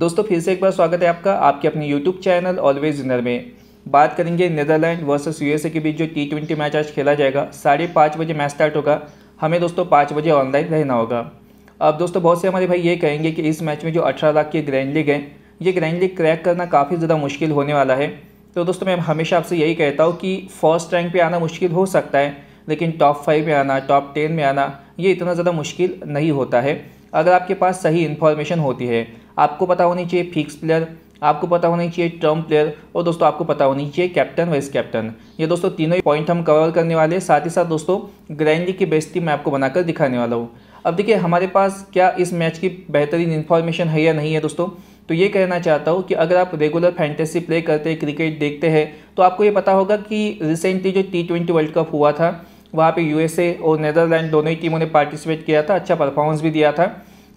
दोस्तों फिर से एक बार स्वागत है आपका आपके अपने यूट्यूब चैनल ऑलवेज विनर में बात करेंगे नीदरलैंड वर्सेस यूएसए के बीच जो टी ट्वेंटी मैच आज खेला जाएगा साढ़े पाँच बजे मैच स्टार्ट होगा हमें दोस्तों पाँच बजे ऑनलाइन रहना होगा अब दोस्तों बहुत से हमारे भाई ये कहेंगे कि इस मैच में जो अठारह लाख की ग्रैंड लीग है ये ग्रैंड लीग क्रैक करना काफ़ी ज़्यादा मुश्किल होने वाला है तो दोस्तों मैं हमेशा आपसे यही कहता हूँ कि फर्स्ट रैंक पर आना मुश्किल हो सकता है लेकिन टॉप फाइव में आना टॉप टेन में आना ये इतना ज़्यादा मुश्किल नहीं होता है अगर आपके पास सही इन्फॉर्मेशन होती है आपको पता होनी चाहिए फिक्स प्लेयर आपको पता होनी चाहिए टर्म प्लेयर और दोस्तों आपको पता होनी चाहिए कैप्टन वाइस कैप्टन ये दोस्तों तीनों ही पॉइंट हम कवर करने वाले हैं साथ ही साथ दोस्तों ग्रैंड लीग की बेस्ट टीम मैं आपको बनाकर दिखाने वाला हूँ अब देखिए हमारे पास क्या इस मैच की बेहतरीन इन्फॉर्मेशन है या नहीं है दोस्तों तो ये कहना चाहता हूँ कि अगर आप रेगुलर फैंटेसी प्ले करते हैं क्रिकेट देखते हैं तो आपको ये पता होगा कि रिसेंटली जो टी ट्वेंटी वर्ल्ड कप हुआ था वहाँ पे यूएसए और नेदरलैंड दोनों ही टीमों ने पार्टिसिपेट किया था अच्छा परफॉर्मेंस भी दिया था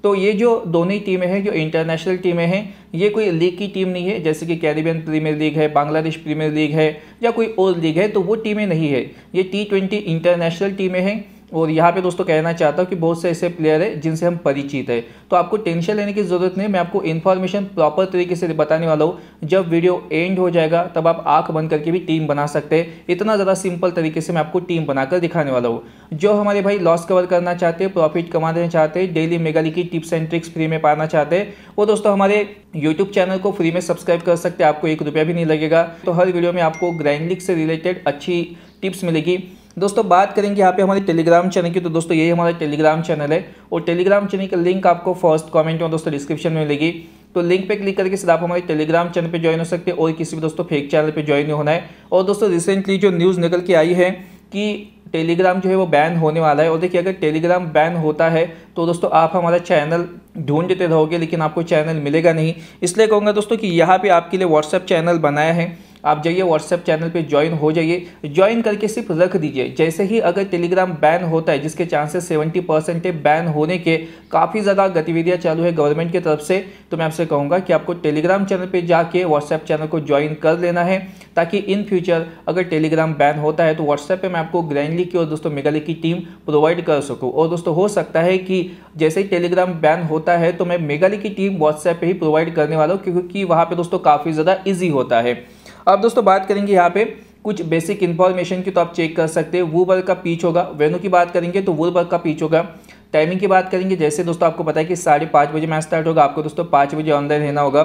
तो ये जो दोनों ही टीमें हैं जो इंटरनेशनल टीमें हैं ये कोई लीग की टीम नहीं है जैसे कि कैरिबियन प्रीमियर लीग है बांग्लादेश प्रीमियर लीग है या कोई और लीग है तो वो टीमें नहीं है ये टी ट्वेंटी इंटरनेशनल टीमें हैं और यहाँ पे दोस्तों कहना चाहता हूँ कि बहुत से ऐसे प्लेयर है जिनसे हम परिचित है तो आपको टेंशन लेने की ज़रूरत नहीं मैं आपको इन्फॉर्मेशन प्रॉपर तरीके से बताने वाला हूँ जब वीडियो एंड हो जाएगा तब आप आँख बंद करके भी टीम बना सकते हैं इतना ज़्यादा सिंपल तरीके से मैं आपको टीम बनाकर दिखाने वाला हूँ जो हमारे भाई लॉस कवर करना चाहते हैं प्रॉफिट कमाना चाहते हैं डेली मेगाली की टिप्स एंड ट्रिक्स फ्री में पाना चाहते हैं वो दोस्तों हमारे यूट्यूब चैनल को फ्री में सब्सक्राइब कर सकते हैं आपको एक रुपया भी नहीं लगेगा तो हर वीडियो में आपको ग्रैंड से रिलेटेड अच्छी टिप्स मिलेगी दोस्तों बात करेंगे यहाँ पे हमारे टेलीग्राम चैनल की तो दोस्तों यही हमारा टेलीग्राम चैनल है और टेलीग्राम चैनल का लिंक आपको फर्स्ट कमेंट में दोस्तों डिस्क्रिप्शन में मिलेगी तो लिंक पे क्लिक करके सीधा आप हमारे टेलीग्राम चैनल पे ज्वाइन हो सकते हैं और किसी भी दोस्तों फेक चैनल पे ज्वाइन नहीं होना है और दोस्तों रिसेंटली जो न्यूज़ निकल के आई है कि टेलीग्राम जो है वो बैन होने वाला है और देखिए अगर टेलीग्राम बैन होता है तो दोस्तों आप हमारा चैनल ढूंढते रहोगे लेकिन आपको चैनल मिलेगा नहीं इसलिए कहूँगा दोस्तों कि यहाँ पर आपके लिए व्हाट्सएप चैनल बनाया है आप जाइए व्हाट्सएप चैनल पर ज्वाइन हो जाइए ज्वाइन करके सिर्फ रख दीजिए जैसे ही अगर टेलीग्राम बैन होता है जिसके चांसेस सेवेंटी परसेंट है बैन होने के काफ़ी ज़्यादा गतिविधियाँ चालू है गवर्नमेंट की तरफ से तो मैं आपसे कहूँगा कि आपको टेलीग्राम चैनल पर जाके व्हाट्सएप चैनल को ज्वाइन कर लेना है ताकि इन फ्यूचर अगर टेलीग्राम बैन होता है तो व्हाट्सएप पर मैं आपको ग्रैंडली की और दोस्तों मेगाली की टीम प्रोवाइड कर सकूँ और दोस्तों हो सकता है कि जैसे ही टेलीग्राम बैन होता है तो मैं मेगाली की टीम व्हाट्सएप पर ही प्रोवाइड करने वाला हूँ क्योंकि वहाँ पर दोस्तों काफ़ी ज़्यादा ईजी होता है अब दोस्तों बात करेंगे यहाँ पे कुछ बेसिक इन्फॉर्मेशन की तो आप चेक कर सकते हैं वो वर्ग का पीच होगा वेनू की बात करेंगे तो वो वर्ग का पीच होगा टाइमिंग की बात करेंगे जैसे दोस्तों आपको पता है कि साढ़े पाँच बजे मैच स्टार्ट होगा आपको दोस्तों पाँच बजे ऑनलाइन रहना होगा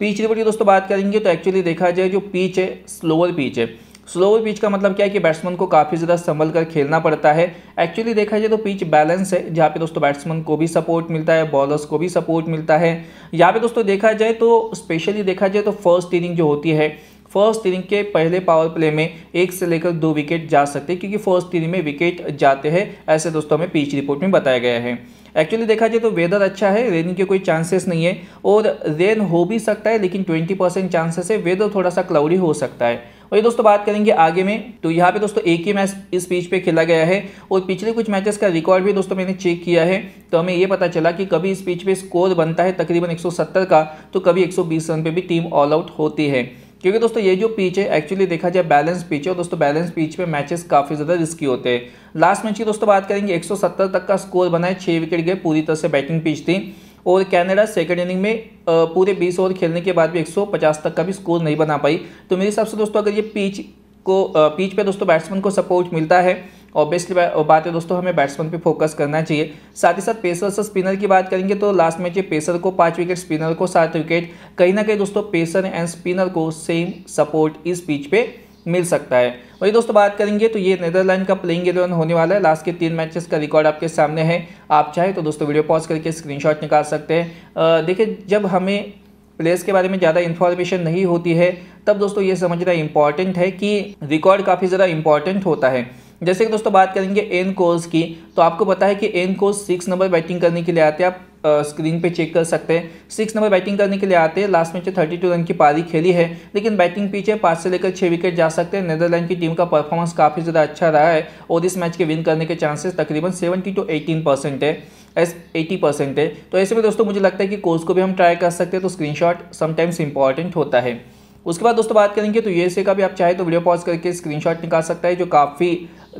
पीच रिपोर्ट की दोस्तों बात करेंगे तो एक्चुअली देखा जाए जो पीच है स्लोअर पीच है स्लोअर पीच का मतलब क्या है कि बैट्समैन को काफ़ी ज़्यादा संभल कर खेलना पड़ता है एक्चुअली देखा जाए तो पिच बैलेंस है जहाँ पे दोस्तों बैट्समैन को भी सपोर्ट मिलता है बॉलर्स को भी सपोर्ट मिलता है यहाँ पे दोस्तों देखा जाए तो स्पेशली देखा जाए तो फर्स्ट इनिंग जो होती है फर्स्ट इनिंग के पहले पावर प्ले में एक से लेकर दो विकेट जा सकते हैं क्योंकि फर्स्ट इनिंग में विकेट जाते हैं ऐसे दोस्तों हमें पीच रिपोर्ट में बताया गया है एक्चुअली देखा जाए तो वेदर अच्छा है रेन के कोई चांसेस नहीं है और रेन हो भी सकता है लेकिन ट्वेंटी परसेंट चांसेस है वेदर थोड़ा सा क्लाउडी हो सकता है और ये दोस्तों बात करेंगे आगे में तो यहाँ पे दोस्तों एक ही मैच इस पिच पे खेला गया है और पिछले कुछ मैचेस का रिकॉर्ड भी दोस्तों मैंने चेक किया है तो हमें ये पता चला कि कभी इस पिच पे स्कोर बनता है तकरीबन 170 का तो कभी 120 रन पे भी टीम ऑल आउट होती है क्योंकि दोस्तों ये जो पीच है एक्चुअली देखा जाए बैलेंस पिच है दोस्तों बैलेंस पीच में मैचेस काफ़ी ज़्यादा रिस्की होते हैं लास्ट मैच की दोस्तों बात करेंगे 170 तक का स्कोर बनाए छः विकेट गए पूरी तरह से बैटिंग पीच थी और कनाडा सेकंड इनिंग में पूरे 20 ओवर खेलने के बाद भी 150 तक का भी स्कोर नहीं बना पाई तो मेरे हिसाब से दोस्तों अगर ये पीच को पीच पे दोस्तों बैट्समैन को सपोर्ट मिलता है ऑब्वियसली बात है दोस्तों हमें बैट्समैन पे फोकस करना चाहिए साथ ही साथ पेसर से स्पिनर की बात करेंगे तो लास्ट मैच ये पेसर को पाँच विकेट स्पिनर को सात विकेट कहीं ना कहीं दोस्तों पेसर एंड स्पिनर को सेम सपोर्ट इस पीच पे मिल सकता है वही दोस्तों बात करेंगे तो ये नेदरलैंड का प्लेइंग इलेवन होने वाला है लास्ट के तीन मैचेस का रिकॉर्ड आपके सामने है आप चाहे तो दोस्तों वीडियो पॉज करके स्क्रीनशॉट निकाल सकते हैं देखिए जब हमें प्लेस के बारे में ज़्यादा इन्फॉर्मेशन नहीं होती है तब दोस्तों ये समझना इंपॉर्टेंट है कि रिकॉर्ड काफ़ी ज़्यादा इंपॉर्टेंट होता है जैसे कि दोस्तों बात करेंगे एन कोर्स की तो आपको पता है कि एन कोर्स सिक्स नंबर बैटिंग करने के लिए आते हैं आप स्क्रीन पे चेक कर सकते हैं सिक्स नंबर बैटिंग करने के लिए आते हैं लास्ट मैच में थर्टी टू रन की पारी खेली है लेकिन बैटिंग पीछे पाँच से लेकर छः विकेट जा सकते हैं नेदरलैंड की टीम का परफॉर्मेंस काफ़ी ज़्यादा अच्छा रहा है और इस मैच के विन करने के चांसेस तकरीबन सेवेंटी टू एटीन परसेंट है एस एटी परसेंट है तो ऐसे में दोस्तों मुझे लगता है कि कोर्स को भी हम ट्राई कर सकते हैं तो शॉट समटाइम्स इंपॉर्टेंट होता है उसके बाद दोस्तों बात करेंगे तो यूएसए का भी आप चाहे तो वीडियो पॉज करके स्क्रीनशॉट निकाल सकता है जो काफ़ी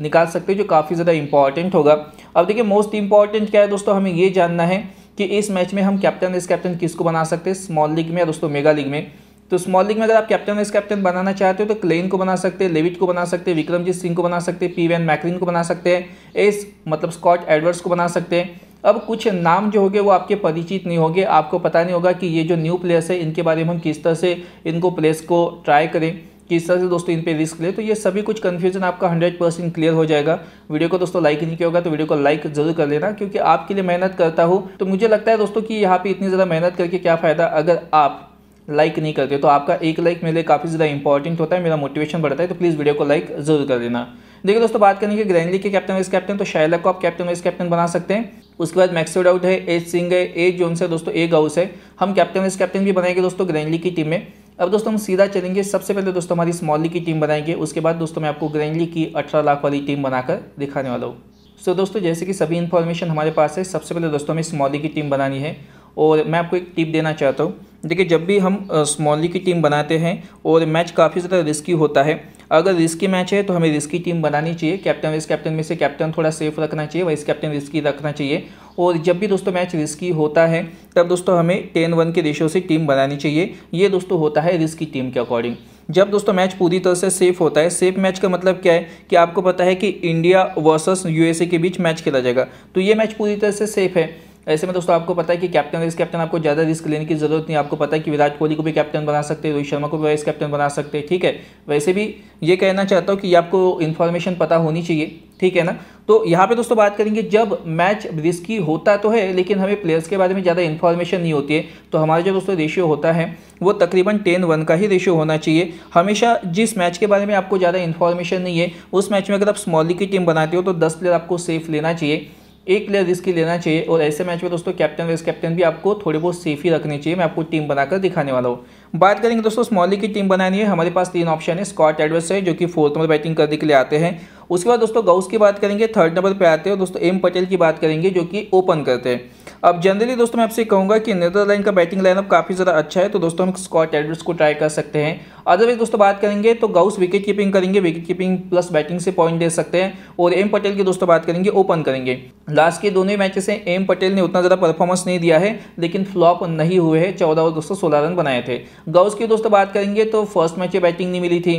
निकाल सकते हैं जो काफ़ी ज़्यादा इंपॉर्टेंट होगा अब देखिए मोस्ट इंपॉर्टेंट क्या है दोस्तों हमें ये जानना है कि इस मैच में हम कैप्टन इस कैप्टन किसको बना सकते हैं स्मॉल लीग में या दोस्तों मेगा लीग में तो स्मॉल लीग में अगर आप कैप्टन वाइस कैप्टन बनाना चाहते हो तो क्लेन को बना सकते हैं लेविट को बना सकते हैं विक्रमजीत सिंह को बना सकते हैं पी वैन मैक्रीन को बना सकते हैं एस मतलब स्कॉट एडवर्ड्स को बना सकते हैं अब कुछ नाम जो होंगे वो आपके परिचित नहीं होंगे आपको पता नहीं होगा कि ये जो न्यू प्लेयर्स है इनके बारे में हम किस तरह से इनको प्लेस को ट्राई करें किस तरह से दोस्तों इन पे रिस्क ले तो ये सभी कुछ कन्फ्यूजन आपका हंड्रेड परसेंट क्लियर हो जाएगा वीडियो को दोस्तों लाइक नहीं किया होगा तो वीडियो को लाइक जरूर कर लेना क्योंकि आपके लिए मेहनत करता हूँ तो मुझे लगता है दोस्तों कि यहाँ पे इतनी ज़्यादा मेहनत करके क्या फ़ायदा अगर आप लाइक नहीं करते तो आपका एक लाइक मेरे लिए काफ़ी ज़्यादा इंपॉर्टेंट होता है मेरा मोटिवेशन बढ़ता है तो प्लीज़ वीडियो को लाइक जरूर कर देना देखिए दोस्तों बात करेंगे ग्रैंडली के कैप्टन वाइस कैप्टन तो शायला को आप कैप्टन वाइस कैप्टन बना सकते हैं उसके बाद मैक्सिड आउट है एज सिंह है एज जोन है दोस्तों एक गाउस है हम कैप्टन वाइस कैप्टन भी बनाएंगे दोस्तों ग्रैंडली की टीम में अब दोस्तों हम सीधा चलेंगे सबसे पहले दोस्तों हमारी स्मॉली की टीम बनाएंगे उसके बाद दोस्तों मैं आपको ग्रैंडली की अठारह लाख वाली टीम बनाकर दिखाने वाला हूँ सो so, दोस्तों जैसे कि सभी इन्फॉर्मेशन हमारे पास है सबसे पहले दोस्तों हमें स्मॉली की टीम बनानी है और मैं आपको एक टिप देना चाहता हूँ देखिए जब भी हम स्मॉली की टीम बनाते हैं और मैच काफ़ी ज़्यादा रिस्की होता है अगर रिस्की मैच है तो हमें रिस्की टीम बनानी चाहिए कैप्टन वाइस कैप्टन में से कैप्टन थोड़ा सेफ रखना चाहिए वाइस कैप्टन रिस्की रखना चाहिए और जब भी दोस्तों मैच रिस्की होता है तब दोस्तों हमें टेन वन के रेशो से टीम बनानी चाहिए ये दोस्तों होता है रिस्की टीम के अकॉर्डिंग जब दोस्तों मैच पूरी तरह से सेफ होता है सेफ मैच का मतलब क्या है कि आपको पता है कि इंडिया वर्सेस यूएसए के बीच मैच खेला जाएगा तो ये मैच पूरी तरह से सेफ है ऐसे में दोस्तों आपको पता है कि कैप्टन वाइस कैप्टन आपको ज़्यादा रिस्क लेने की जरूरत नहीं आपको पता है कि विराट कोहली को भी कैप्टन बना सकते हैं रोहित शर्मा को भी वाइस कैप्टन बना सकते हैं ठीक है वैसे भी ये कहना चाहता हूँ कि आपको इन्फॉर्मेशन पता होनी चाहिए ठीक है ना तो यहाँ पे दोस्तों बात करेंगे जब मैच रिस्की होता तो है लेकिन हमें प्लेयर्स के बारे में ज़्यादा इन्फॉर्मेशन नहीं होती है तो हमारा जो दोस्तों रेशियो होता है वो तकरीबन टेन वन का ही रेशियो होना चाहिए हमेशा जिस मैच के बारे में आपको ज़्यादा इन्फॉर्मेशन नहीं है उस मैच में अगर आप स्मॉली की टीम बनाते हो तो दस प्लेयर आपको सेफ लेना चाहिए एक प्लेयर रिस्क लेना चाहिए और ऐसे मैच में दोस्तों कैप्टन वाइस कैप्टन भी आपको थोड़ी बहुत सेफ ही रखनी चाहिए मैं आपको टीम बनाकर दिखाने वाला हूँ बात करेंगे दोस्तों स्मॉली की टीम बनानी है हमारे पास तीन ऑप्शन है स्कॉट एडवर्स है जो कि फोर्थ में बैटिंग करने के लिए आते हैं उसके बाद दोस्तों गौस की बात करेंगे थर्ड नंबर पे आते हैं दोस्तों एम पटेल की बात करेंगे जो कि ओपन करते हैं अब जनरली दोस्तों मैं आपसे कहूँगा कि नेदरलैंड का बैटिंग लाइनअप काफ़ी ज़्यादा अच्छा है तो दोस्तों हम स्कॉट एडवर्स को ट्राई कर सकते हैं अदरवाइज दोस्तों बात करेंगे तो गाउस विकेट कीपिंग करेंगे विकेट कीपिंग प्लस बैटिंग से पॉइंट दे सकते हैं और एम पटेल की दोस्तों बात करेंगे ओपन करेंगे लास्ट के दोनों मैचेस हैं एम पटेल ने उतना ज़्यादा परफॉर्मेंस नहीं दिया है लेकिन फ्लॉप नहीं हुए हैं चौदह और दोस्तों सोलह रन बनाए थे गाउस की दोस्तों बात करेंगे तो फर्स्ट मैच बैटिंग नहीं मिली थी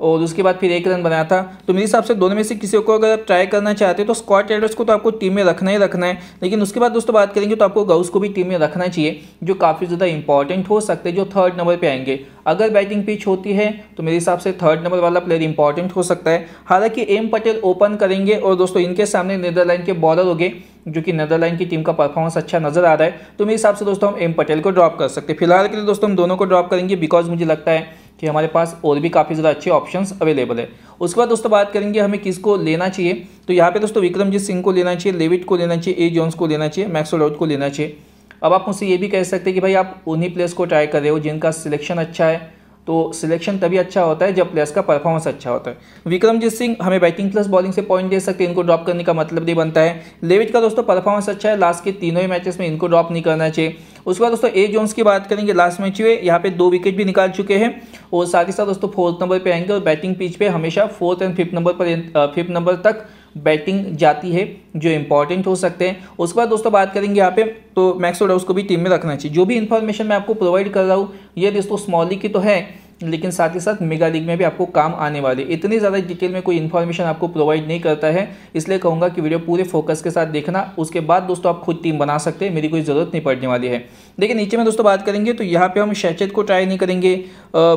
और उसके बाद फिर एक रन बनाया था तो मेरे हिसाब से दोनों में से किसी को अगर आप ट्राई करना चाहते हो तो स्कॉट टेलर्स को तो आपको टीम में रखना ही रखना है लेकिन उसके बाद दोस्तों बात करेंगे तो आपको गाउस को भी टीम में रखना चाहिए जो काफ़ी ज़्यादा इंपॉर्टेंट हो सकते हैं जो थर्ड नंबर पर आएंगे अगर बैटिंग पिच होती है तो मेरे हिसाब से थर्ड नंबर वाला प्लेयर इंपॉर्टेंट हो सकता है हालांकि एम पटेल ओपन करेंगे और दोस्तों इनके सामने नीदरलैंड के बॉलर हो गए जो कि नदरलैंड की टीम का परफॉर्मेंस अच्छा नजर आ रहा है तो मेरे हिसाब से दोस्तों हम एम पटेल को ड्रॉप कर सकते हैं फिलहाल के लिए दोस्तों हम दोनों को ड्रॉप करेंगे बिकॉज मुझे लगता है कि हमारे पास और भी काफ़ी ज़्यादा अच्छे ऑप्शंस अवेलेबल है उसके बाद दोस्तों बात करेंगे हमें किसको लेना चाहिए तो यहाँ पे दोस्तों विक्रमजीत सिंह को लेना चाहिए लेविट को लेना चाहिए ए जॉन्स को लेना चाहिए मैक्सोलॉट को लेना चाहिए अब आप मुझसे ये भी कह सकते हैं कि भाई आप उन्हीं प्लेयर्स को ट्राई कर रहे हो जिनका सिलेक्शन अच्छा है तो सिलेक्शन तभी अच्छा होता है जब प्लेयर्स का परफॉर्मेंस अच्छा होता है विक्रमजीत सिंह हमें बैटिंग प्लस बॉलिंग से पॉइंट दे सकते हैं इनको ड्रॉप करने का मतलब नहीं बनता है लेविट का दोस्तों परफॉर्मेंस अच्छा है लास्ट के तीनों ही मैचेस में इनको ड्रॉप नहीं करना चाहिए उसके बाद दोस्तों ए जोन्स की बात करेंगे लास्ट मैच में यहाँ पे दो विकेट भी निकाल चुके हैं और साथ ही साथ दोस्तों फोर्थ नंबर पर आएंगे और बैटिंग पिच पर हमेशा फोर्थ एंड फिफ्थ नंबर पर फिफ्थ नंबर तक बैटिंग जाती है जो इंपॉर्टेंट हो सकते हैं उसके बाद दोस्तों बात करेंगे यहाँ पे तो मैक्स उसको भी टीम में रखना चाहिए जो भी इन्फॉर्मेशन मैं आपको प्रोवाइड कर रहा हूँ ये दोस्तों स्मॉली की तो है लेकिन साथ ही साथ मेगा लीग में भी आपको काम आने वाले इतनी ज़्यादा डिटेल में कोई इन्फॉर्मेशन आपको प्रोवाइड नहीं करता है इसलिए कहूँगा कि वीडियो पूरे फोकस के साथ देखना उसके बाद दोस्तों आप खुद टीम बना सकते हैं मेरी कोई ज़रूरत नहीं पड़ने वाली है देखिए नीचे में दोस्तों बात करेंगे तो यहाँ पर हम शैचेद को ट्राई नहीं करेंगे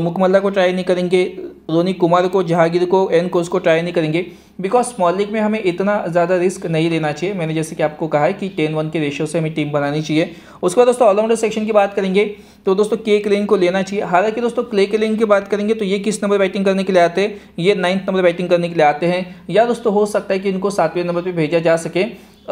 मुकमल्ला को ट्राई नहीं करेंगे रोनी कुमार को जहागीर को एन कोस को ट्राई नहीं करेंगे बिकॉज स्मॉल लीग में हमें इतना ज़्यादा रिस्क नहीं लेना चाहिए मैंने जैसे कि आपको कहा है कि टेन वन के रेशियो से हमें टीम बनानी चाहिए उसके बाद दोस्तों ऑलराउंडर सेक्शन की बात करेंगे तो दोस्तों के क्लेन को लेना चाहिए हालांकि दोस्तों क्ले क्लेन की बात करेंगे तो ये किस नंबर बैटिंग करने के लिए आते हैं ये नाइन्थ नंबर बैटिंग करने के लिए आते हैं या दोस्तों हो सकता है कि इनको सातवें नंबर पर भेजा जा सके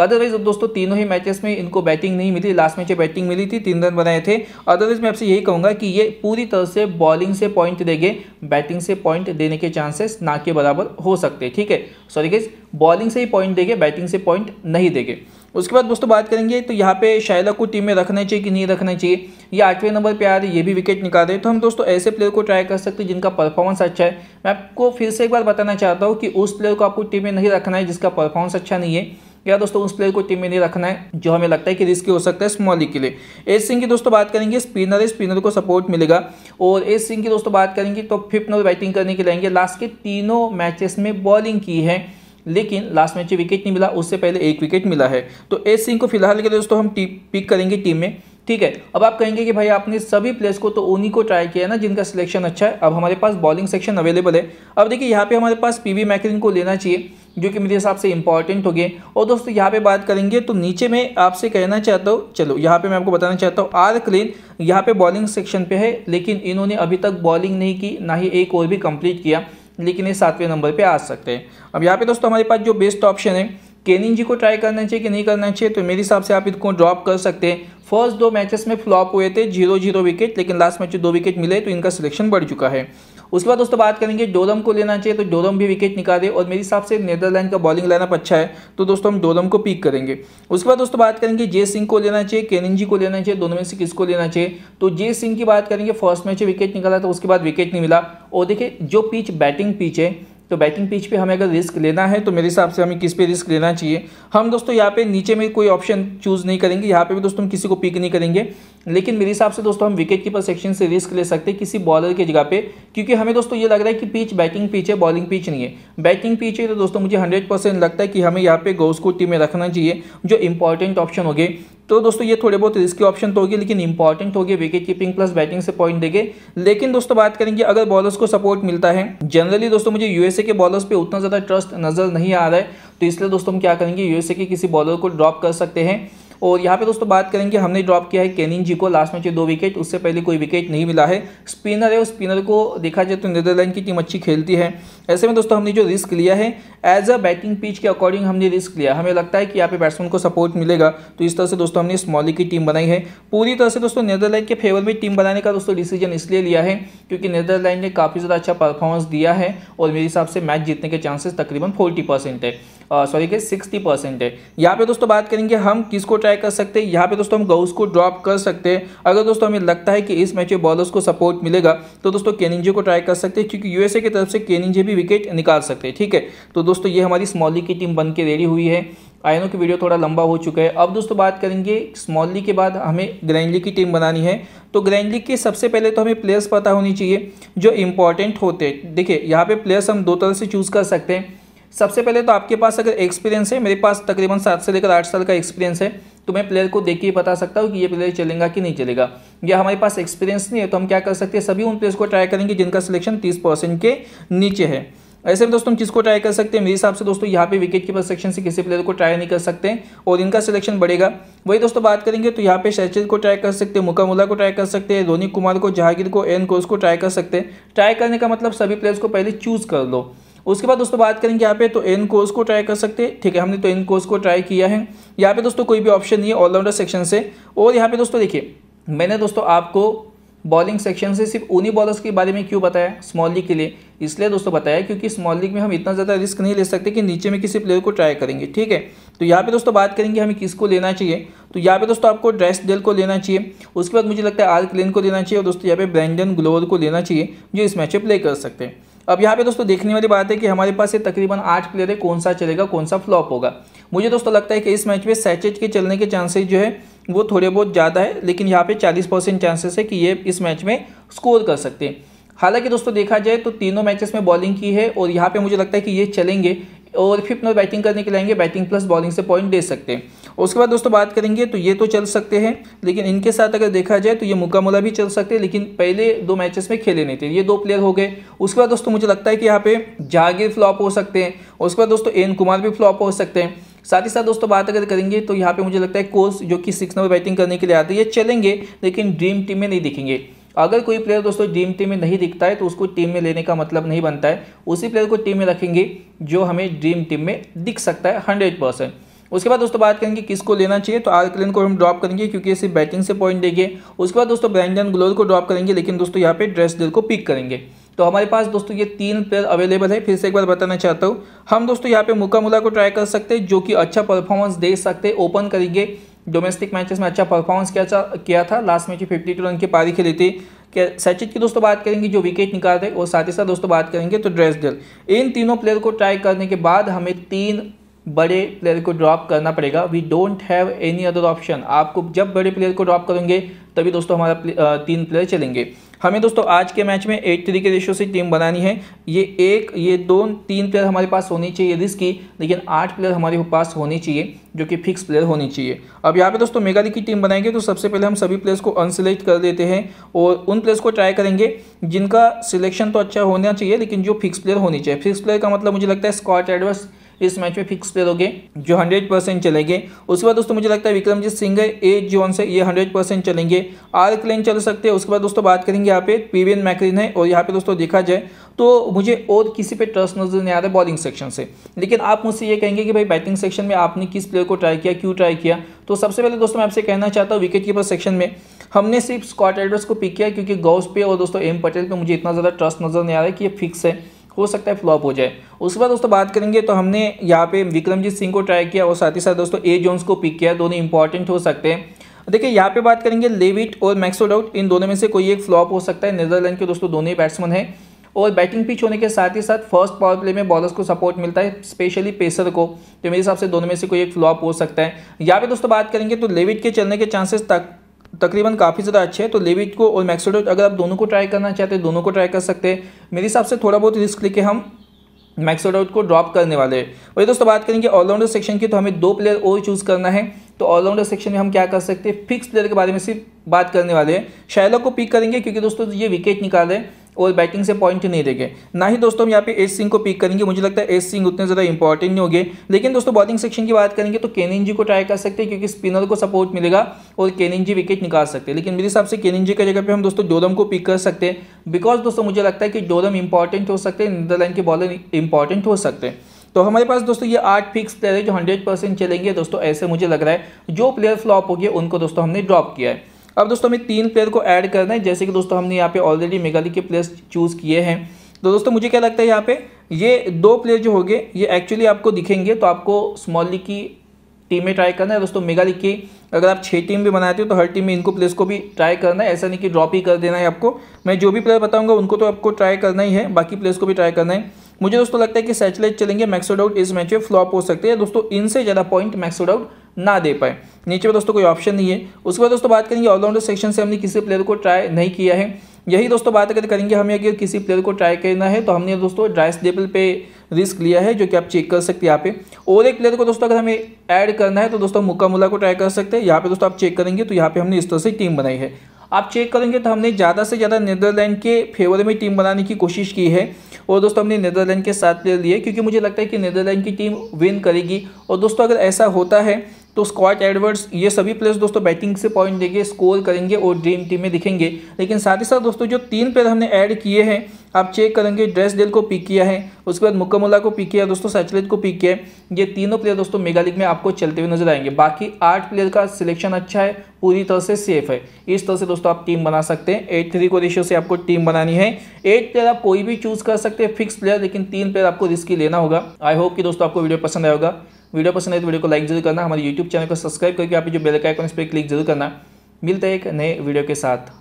अदरवाइज अब दोस्तों तीनों ही मैचेस में इनको बैटिंग नहीं मिली लास्ट मैच बैटिंग मिली थी तीन रन बनाए थे अदरवाइज मैं आपसे यही कहूंगा कि ये पूरी तरह से बॉलिंग से पॉइंट देंगे बैटिंग से पॉइंट देने के चांसेस ना के बराबर हो सकते ठीक है सॉरी गेज बॉलिंग से ही पॉइंट देंगे बैटिंग से पॉइंट नहीं देंगे उसके बाद दोस्तों बात करेंगे तो यहाँ पे शायला को टीम में रखना चाहिए कि नहीं रखना चाहिए ये आठवें नंबर पे आ रहे ये भी विकेट निकाल रहे तो हम दोस्तों ऐसे प्लेयर को ट्राई कर सकते हैं जिनका परफॉर्मेंस अच्छा है मैं आपको फिर से एक बार बताना चाहता हूँ कि उस प्लेयर को आपको टीम में नहीं रखना है जिसका परफॉर्मेंस अच्छा नहीं है या दोस्तों उस प्लेयर को टीम में नहीं रखना है जो हमें लगता है कि रिस्की हो सकता है स्मॉल लीग के लिए एस सिंह की दोस्तों बात करेंगे स्पिनर है स्पिनर को सपोर्ट मिलेगा और एस सिंह की दोस्तों बात करेंगे तो फिफ्थ नंबर बैटिंग करने के लाएंगे लास्ट के तीनों मैचेस में बॉलिंग की है लेकिन लास्ट मैच में विकेट नहीं मिला उससे पहले एक विकेट मिला है तो एस सिंह को फिलहाल के लिए दोस्तों हम पिक करेंगे टीम में ठीक है अब आप कहेंगे कि भाई आपने सभी प्लेयर्स को तो उन्हीं को ट्राई किया है ना जिनका सिलेक्शन अच्छा है अब हमारे पास बॉलिंग सेक्शन अवेलेबल है अब देखिए यहाँ पे हमारे पास पीवी मैकलिन को लेना चाहिए जो कि मेरे हिसाब से इंपॉर्टेंट हो गए और दोस्तों यहाँ पे बात करेंगे तो नीचे में आपसे कहना चाहता हूँ चलो यहाँ पे मैं आपको बताना चाहता हूँ आर क्लीन यहाँ पे बॉलिंग सेक्शन पे है लेकिन इन्होंने अभी तक बॉलिंग नहीं की ना ही एक ओवर भी कंप्लीट किया लेकिन ये सातवें नंबर पे आ सकते हैं अब यहाँ पे दोस्तों हमारे पास जो बेस्ट ऑप्शन है केनिन जी को ट्राई करना चाहिए कि नहीं करना चाहिए तो मेरे हिसाब से आप इनको ड्रॉप कर सकते हैं फर्स्ट दो मैचेस में फ्लॉप हुए थे जीरो जीरो विकेट लेकिन लास्ट मैच दो विकेट मिले तो इनका सिलेक्शन बढ़ चुका है उसके बाद दोस्तों बात करेंगे डोरम को लेना चाहिए तो डोरम भी विकेट निकाले और मेरे हिसाब से नीदरलैंड का बॉलिंग लाइनअप अच्छा है तो दोस्तों हम डोरम को पिक करेंगे उसके बाद दोस्तों बात करेंगे जे सिंह को लेना चाहिए केनिन को लेना चाहिए दोनों में से किसको लेना चाहिए तो जे सिंह की बात करेंगे फर्स्ट मैच विकेट निकाला तो उसके बाद विकेट नहीं मिला और देखिए जो पिच बैटिंग पिच है तो बैटिंग पिच पे हमें अगर रिस्क लेना है तो मेरे हिसाब से हमें किस पे रिस्क लेना चाहिए हम दोस्तों यहाँ पे नीचे में कोई ऑप्शन चूज़ नहीं करेंगे यहाँ पे भी दोस्तों हम किसी को पिक नहीं करेंगे लेकिन मेरे हिसाब से दोस्तों हम विकेट कीपर सेक्शन से रिस्क ले सकते हैं किसी बॉलर की जगह पे क्योंकि हमें दोस्तों ये लग रहा है कि पिच बैटिंग पिच है बॉलिंग पिच नहीं है बैटिंग पिच है तो दोस्तों मुझे हंड्रेड लगता है कि हमें यहाँ पे गोस्कूटी में रखना चाहिए जो इंपॉर्टेंट ऑप्शन हो गए तो दोस्तों ये थोड़े बहुत रिस्की ऑप्शन तो होगी लेकिन इंपॉर्टेंट होगी विकेट कीपिंग प्लस बैटिंग से पॉइंट देंगे लेकिन दोस्तों बात करेंगे अगर बॉलर्स को सपोर्ट मिलता है जनरली दोस्तों मुझे यूएसए के बॉलर्स पे उतना ज़्यादा ट्रस्ट नज़र नहीं आ रहा है तो इसलिए दोस्तों हम क्या करेंगे यूएसए के किसी बॉलर को ड्रॉप कर सकते हैं और यहाँ पे दोस्तों बात करेंगे हमने ड्रॉप किया है केनिन जी को लास्ट मैच में दो विकेट उससे पहले कोई विकेट नहीं मिला है स्पिनर है उस स्पिनर को देखा जाए तो नीदरलैंड की टीम अच्छी खेलती है ऐसे में दोस्तों हमने जो रिस्क लिया है एज अ बैटिंग पिच के अकॉर्डिंग हमने रिस्क लिया हमें लगता है कि यहाँ पे बैट्समैन को सपोर्ट मिलेगा तो इस तरह से दोस्तों हमने स्मॉली की टीम बनाई है पूरी तरह से दोस्तों नीदरलैंड के फेवर में टीम बनाने का दोस्तों डिसीजन इसलिए लिया है क्योंकि नीदरलैंड ने काफ़ी ज़्यादा अच्छा परफॉर्मेंस दिया है और मेरे हिसाब से मैच जीतने के चांसेस तकरीबन फोर्टी परसेंट है सॉरी के सिक्सटी परसेंट है यहाँ पे दोस्तों बात करेंगे हम किसको ट्राई कर सकते हैं यहाँ पे दोस्तों हम गौस को ड्रॉप कर सकते हैं अगर दोस्तों हमें लगता है कि इस मैच में बॉलर्स को सपोर्ट मिलेगा तो दोस्तों केनिंगजे को ट्राई कर सकते हैं क्योंकि यूएसए की तरफ से केनिंगजे भी विकेट निकाल सकते हैं ठीक है तो दोस्तों ये हमारी स्मॉली की टीम बन के रेडी हुई है आयनों की वीडियो थोड़ा लंबा हो चुका है अब दोस्तों बात करेंगे स्मॉली के बाद हमें ग्रैंडली की टीम बनानी है तो ग्रैंड लीग के सबसे पहले तो हमें प्लेयर्स पता होनी चाहिए जो इंपॉर्टेंट होते हैं देखिए यहाँ पे प्लेयर्स हम दो तरह से चूज़ कर सकते हैं सबसे पहले तो आपके पास अगर एक्सपीरियंस है मेरे पास तकरीबन सात से लेकर आठ साल का एक्सपीरियंस है तो मैं प्लेयर को देख के बता सकता हूँ कि ये प्लेयर चलेगा कि नहीं चलेगा या हमारे पास एक्सपीरियंस नहीं है तो हम क्या कर सकते हैं सभी उन प्लेयर्स को ट्राई करेंगे जिनका सिलेक्शन तीस परसेंट के नीचे है ऐसे में दोस्तों हम किसको ट्राई कर सकते हैं मेरे हिसाब से दोस्तों यहाँ पे विकेट कीपर सेक्शन से किसी प्लेयर को ट्राई नहीं कर सकते और इनका सिलेक्शन बढ़ेगा वही दोस्तों बात करेंगे तो यहाँ पे शैचिल को ट्राई कर सकते हैं मुकामुला को ट्राई कर सकते हैं रोनी कुमार को जहागीर को एन कोस को ट्राई कर सकते हैं ट्राई करने का मतलब सभी प्लेयर्स को पहले चूज़ कर लो उसके बाद दोस्तों बात करेंगे यहाँ पे तो एन कोर्स को ट्राई कर सकते हैं ठीक है हमने तो एन कोर्स को ट्राई किया है यहाँ पे दोस्तों कोई भी ऑप्शन नहीं है ऑलराउंडर सेक्शन से और यहाँ पे दोस्तों देखिए मैंने दोस्तों आपको बॉलिंग सेक्शन से सिर्फ उन्हीं बॉलर्स के बारे में क्यों बताया स्मॉल लीग के लिए इसलिए दोस्तों बताया क्योंकि स्मॉल लीग में हम इतना ज़्यादा रिस्क नहीं ले सकते कि नीचे में किसी प्लेयर को ट्राई करेंगे ठीक है तो यहाँ पे दोस्तों बात करेंगे हमें किसको लेना चाहिए तो यहाँ पे दोस्तों आपको ड्रेस डेल को लेना चाहिए उसके बाद मुझे लगता है आर क्लेन को लेना चाहिए और दोस्तों यहाँ पे ब्रैंडन ग्लोवर को लेना चाहिए जो इस मैच में प्ले कर सकते हैं अब यहाँ पे दोस्तों देखने वाली बात है कि हमारे पास ये तकरीबन आठ प्लेयर है कौन सा चलेगा कौन सा फ्लॉप होगा मुझे दोस्तों लगता है कि इस मैच में सैचेज के चलने के चांसेज जो है वो थोड़े बहुत ज़्यादा है लेकिन यहाँ पे 40 परसेंट चांसेस है कि ये इस मैच में स्कोर कर सकते हैं हालांकि दोस्तों देखा जाए तो तीनों मैचेस में बॉलिंग की है और यहाँ पर मुझे लगता है कि ये चलेंगे और फिफ्थ में बैटिंग करने के लाएंगे बैटिंग प्लस बॉलिंग से पॉइंट दे सकते हैं उसके बाद दोस्तों बात करेंगे तो ये तो चल सकते हैं लेकिन इनके साथ अगर देखा जाए तो ये मुकामला भी चल सकते हैं लेकिन पहले दो मैचेस में खेले नहीं थे ये दो प्लेयर हो गए उसके बाद दोस्तों मुझे लगता है कि यहाँ पे जागीर फ्लॉप हो सकते हैं उसके बाद दोस्तों एन कुमार भी फ्लॉप हो सकते हैं साथ ही साथ दोस्तों बात अगर करेंगे तो यहाँ पे मुझे लगता है कोर्स जो कि सिक्स नंबर बैटिंग करने के लिए आते हैं ये चलेंगे लेकिन ड्रीम टीम में नहीं दिखेंगे अगर कोई प्लेयर दोस्तों ड्रीम टीम में नहीं दिखता है तो उसको टीम में लेने का मतलब नहीं बनता है उसी प्लेयर को टीम में रखेंगे जो हमें ड्रीम टीम में दिख सकता है हंड्रेड परसेंट उसके बाद दोस्तों बात करेंगे किसको लेना चाहिए तो आर को हम ड्रॉप करेंगे क्योंकि इसे बैटिंग से पॉइंट देंगे उसके बाद दोस्तों ब्रैंडन ग्लोर को ड्रॉप करेंगे लेकिन दोस्तों यहाँ पे ड्रेस डेल को पिक करेंगे तो हमारे पास दोस्तों ये तीन प्लेयर अवेलेबल है फिर से एक बार बताना चाहता हूँ हम दोस्तों यहाँ पे मुकामुला को ट्राई कर सकते हैं जो कि अच्छा परफॉर्मेंस दे सकते हैं ओपन करेंगे डोमेस्टिक मैचेस में अच्छा परफॉर्मेंस किया किया था last match fifty two run की पारी खेली थी सचिन की दोस्तों बात करेंगे जो विकेट निकाल रहे और साथ ही साथ दोस्तों बात करेंगे तो ड्रेस डेल इन तीनों प्लेयर को ट्राई करने के बाद हमें तीन बड़े प्लेयर को ड्रॉप करना पड़ेगा we don't have any other option आपको जब बड़े प्लेयर को ड्रॉप करेंगे तभी दोस्तों हमारा प्ले, तीन प्लेयर चलेंगे हमें दोस्तों आज के मैच में एट थ्री के रेशो से टीम बनानी है ये एक ये दो तीन प्लेयर हमारे पास होनी चाहिए रिस्क की लेकिन आठ प्लेयर हमारे पास होनी चाहिए जो कि फिक्स प्लेयर होनी चाहिए अब यहाँ पे दोस्तों मेगा की टीम बनाएंगे तो सबसे पहले हम सभी प्लेयर्स को अनसिलेक्ट कर देते हैं और उन प्लेयर्स को ट्राई करेंगे जिनका सिलेक्शन तो अच्छा होना चाहिए लेकिन जो फिक्स प्लेयर होनी चाहिए फिक्स प्लेयर का मतलब मुझे लगता है स्कॉट एडवर्स इस मैच में फिक्स प्लेयर हो गए जो हंड्रेड परसेंट चलेंगे उसके बाद दोस्तों मुझे लगता है विक्रमजीत सिंह है ए जोन से ये हंड्रेड परसेंट चलेंगे आर क्लेन चल सकते हैं उसके बाद दोस्तों बात करेंगे यहाँ पे पीवीएन मैक्रीन है और यहाँ पे दोस्तों देखा जाए तो मुझे और किसी पे ट्रस्ट नजर नहीं आ रहा है बॉलिंग सेक्शन से लेकिन आप मुझसे ये कहेंगे कि भाई बैटिंग सेक्शन में आपने किस प्लेयर को ट्राई किया क्यों ट्राई किया तो सबसे पहले दोस्तों मैं आपसे कहना चाहता हूँ विकेट कीपर सेक्शन में हमने सिर्फ स्कॉट एडवर्स को पिक किया क्योंकि गौस पे और दोस्तों एम पटेल पे मुझे इतना ज़्यादा ट्रस्ट नजर नहीं आ रहा है कि ये फिक्स है हो सकता है फ्लॉप हो जाए उसके बाद दोस्तों बात करेंगे तो हमने यहाँ पे विक्रमजीत सिंह को ट्राई किया और साथ ही साथ दोस्तों ए जोन्स को पिक किया दोनों इंपॉर्टेंट हो सकते हैं देखिए यहाँ पे बात करेंगे लेविट और मैक्सोडाउट इन दोनों में से कोई एक फ्लॉप हो सकता है नीदरलैंड के दोस्तों दोनों ही बैट्समैन हैं और बैटिंग पिच होने के साथ ही साथ फर्स्ट पावर प्ले में बॉलर्स को सपोर्ट मिलता है स्पेशली पेसर को तो मेरे हिसाब से दोनों में से कोई एक फ्लॉप हो सकता है यहाँ पे दोस्तों बात करेंगे तो लेविट के चलने के चांसेस तक तकरीबन काफ़ी ज़्यादा अच्छे हैं तो लेविट को और मैक्सोडो अगर आप दोनों को ट्राई करना चाहते हैं दोनों को ट्राई कर सकते हैं मेरे हिसाब से थोड़ा बहुत रिस्क लेके हम मैक्सोडाउट को ड्रॉप करने वाले हैं वही दोस्तों बात करेंगे ऑलराउंडर सेक्शन की तो हमें दो प्लेयर और चूज़ करना है तो ऑलराउंडर सेक्शन में हम क्या कर सकते हैं फिक्स प्लेयर के बारे में सिर्फ बात करने वाले हैं शायला को पिक करेंगे क्योंकि दोस्तों ये विकेट निकाले और बैटिंग से पॉइंट नहीं देंगे ना ही दोस्तों हम यहाँ पे एस सिंह को पिक करेंगे मुझे लगता है एस सिंह उतने ज़्यादा इंपॉर्टेंट नहीं होंगे लेकिन दोस्तों बॉलिंग सेक्शन की बात करेंगे तो केनिन जी को ट्राई कर सकते हैं क्योंकि स्पिनर को सपोर्ट मिलेगा और केनिन जी विकेट निकाल सकते हैं लेकिन मेरे हिसाब से केनिन जी की जगह पर हम दोस्तों डोलम को पिक कर सकते हैं बिकॉज दोस्तों मुझे लगता है कि डोलम इंपॉर्टेंट हो सकते हैं नीदरलैंड के बॉलर इंपॉर्टेंट हो सकते हैं तो हमारे पास दोस्तों ये आठ फिक्स प्लेयर है जो हंड्रेड परसेंट चलेंगे दोस्तों ऐसे मुझे लग रहा है जो प्लेयर फ्लॉप हो गए उनको दोस्तों हमने ड्रॉप किया है अब दोस्तों हमें तीन प्लेयर को ऐड करना है जैसे कि दोस्तों हमने यहाँ पे ऑलरेडी मेघाली के प्लेयर्स चूज़ किए हैं तो दोस्तों मुझे क्या लगता है यहाँ पे ये दो प्लेयर जो होंगे ये एक्चुअली आपको दिखेंगे तो आपको स्मॉल लीग की में ट्राई करना है दोस्तों मेगा की अगर आप छः टीम भी बनाते हो तो हर टीम में इनको प्लेयर्स को भी ट्राई करना है ऐसा नहीं कि ड्रॉप ही कर देना है आपको मैं जो भी प्लेयर बताऊँगा उनको तो आपको ट्राई करना ही है बाकी प्लेयर्स को भी ट्राई करना है मुझे दोस्तों लगता है कि सैचलाइट चलेंगे मैक्सोडाउट इस मैच में फ्लॉप हो सकते हैं दोस्तों इनसे ज़्यादा पॉइंट मैक्सोडाउट ना दे पाए नीचे में दोस्तों कोई ऑप्शन नहीं है उसके बाद दोस्तों बात करेंगे ऑलराउंडर सेक्शन से हमने किसी प्लेयर को ट्राई नहीं किया है यही दोस्तों बात अगर करेंगे हमें अगर किसी प्लेयर को ट्राई करना है तो हमने दोस्तों ड्राइस लेवल पे रिस्क लिया है जो कि आप चेक कर सकते हैं यहाँ पे और एक प्लेयर को दोस्तों अगर हमें ऐड करना है तो दोस्तों मुकामुला को ट्राई कर सकते हैं यहाँ पे दोस्तों आप चेक करेंगे तो यहाँ पे हमने इस तरह से टीम बनाई है आप चेक करेंगे तो हमने ज़्यादा से ज़्यादा नीदरलैंड के फेवर में टीम बनाने की कोशिश की है और दोस्तों हमने नीदरलैंड के साथ प्लेयर लिए क्योंकि मुझे लगता है कि नीदरलैंड की टीम विन करेगी और दोस्तों अगर ऐसा होता है तो स्कॉट एडवर्ड्स ये सभी प्लेयर्स दोस्तों बैटिंग से पॉइंट देंगे स्कोर करेंगे और ड्रीम टीम में दिखेंगे लेकिन साथ ही साथ दोस्तों जो तीन प्लेयर हमने ऐड किए हैं आप चेक करेंगे ड्रेस डेल को पिक किया है उसके बाद मुकमला को पिक किया दोस्तों सचलेट को पिक किया है ये तीनों प्लेयर दोस्तों मेगा लीग में आपको चलते हुए नजर आएंगे बाकी आठ प्लेयर का सिलेक्शन अच्छा है पूरी तरह से सेफ है इस तरह से दोस्तों आप टीम बना सकते हैं एट थ्री को रेशियो से आपको टीम बनानी है एट प्लेयर आप कोई भी चूज कर सकते हैं फिक्स प्लेयर लेकिन तीन प्लेयर आपको रिस्की लेना होगा आई होप कि दोस्तों आपको वीडियो पसंद आएगा वीडियो पसंद है तो वीडियो को लाइक जरूर करना हमारे यूट्यूब चैनल को सब्सक्राइब करके आप जो बेल का आइकन पर क्लिक जरूर करना मिलता है एक नए वीडियो के साथ